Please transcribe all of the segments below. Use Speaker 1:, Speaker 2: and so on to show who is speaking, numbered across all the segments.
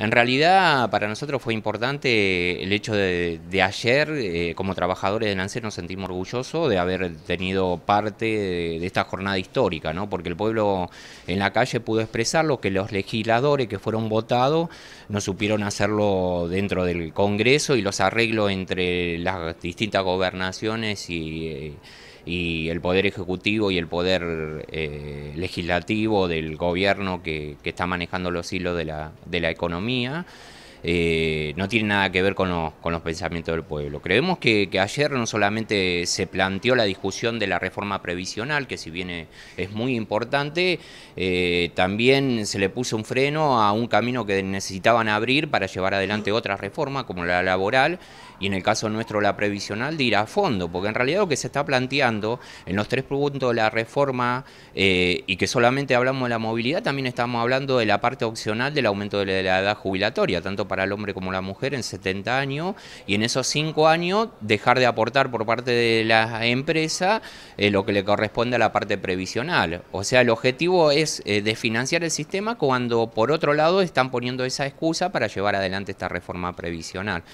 Speaker 1: En realidad, para nosotros fue importante el hecho de, ayer, eh, como trabajadores de nance nos sentimos orgullosos de haber tenido parte de, esta jornada histórica, ¿no? porque el pueblo en la calle pudo expresar lo que los legisladores que fueron votados no supieron hacerlo dentro del Congreso y los arreglos entre las distintas gobernaciones y... Eh, y el poder ejecutivo y el poder eh, legislativo del gobierno que, que, está manejando los hilos de la, de la economía. Eh, no tiene nada que ver con, los pensamientos del pueblo. Creemos que, ayer no solamente se planteó la discusión de la reforma previsional, que si bien es muy importante, eh, también se le puso un freno a un camino que necesitaban abrir para llevar adelante otra reforma, como la laboral, y en el caso nuestro la previsional, de ir a fondo, porque en realidad lo que se está planteando en los tres puntos de la reforma eh, y que solamente hablamos de la movilidad, también estamos hablando de la parte opcional del aumento de la edad jubilatoria, tanto para el hombre como la mujer, en 70 años, y en esos 5 años dejar de aportar por parte de la empresa eh, lo que le corresponde a la parte previsional. O sea, el objetivo es eh, desfinanciar el sistema cuando por otro lado están poniendo esa excusa para llevar adelante esta reforma previsional.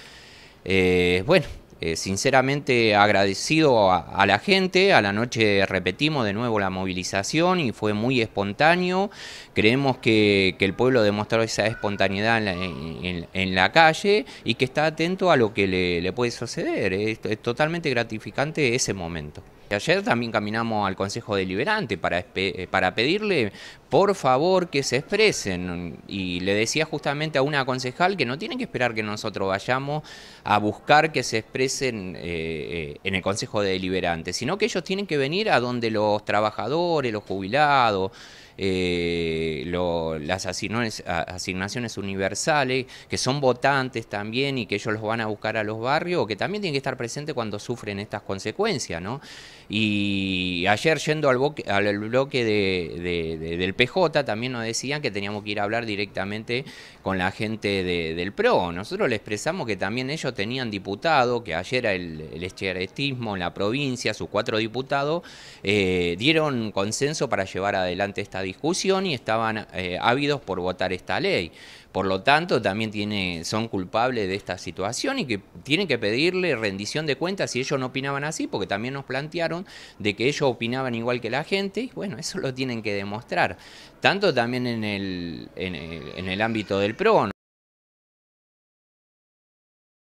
Speaker 1: Eh, bueno, eh, sinceramente agradecido a, la gente, a la noche repetimos de nuevo la movilización y fue muy espontáneo, creemos que, el pueblo demostró esa espontaneidad en la, calle y que está atento a lo que le, puede suceder, es totalmente gratificante ese momento. Ayer también caminamos al Consejo Deliberante para, eh, para pedirle por favor que se expresen y le decía justamente a una concejal que no tienen que esperar que nosotros vayamos a buscar que se expresen eh, eh, en el Consejo Deliberante, sino que ellos tienen que venir a donde los trabajadores, los jubilados, eh, las asignaciones universales, que son votantes también y que ellos los van a buscar a los barrios, que también tienen que estar presentes cuando sufren estas consecuencias, Y ayer yendo al, bloque del PJ también nos decían que teníamos que ir a hablar directamente con la gente del PRO. Nosotros le expresamos que también ellos tenían diputados, que ayer el, el en la provincia, sus cuatro diputados, eh, dieron consenso para llevar adelante esta discusión y estaban eh, ávidos por votar esta ley. Por lo tanto, también tiene, son culpables de esta situación y que tienen que pedirle rendición de cuentas si ellos no opinaban así, porque también nos plantearon de que ellos opinaban igual que la gente, y bueno, eso lo tienen que demostrar. Tanto también en el, en el, en el ámbito del PRO,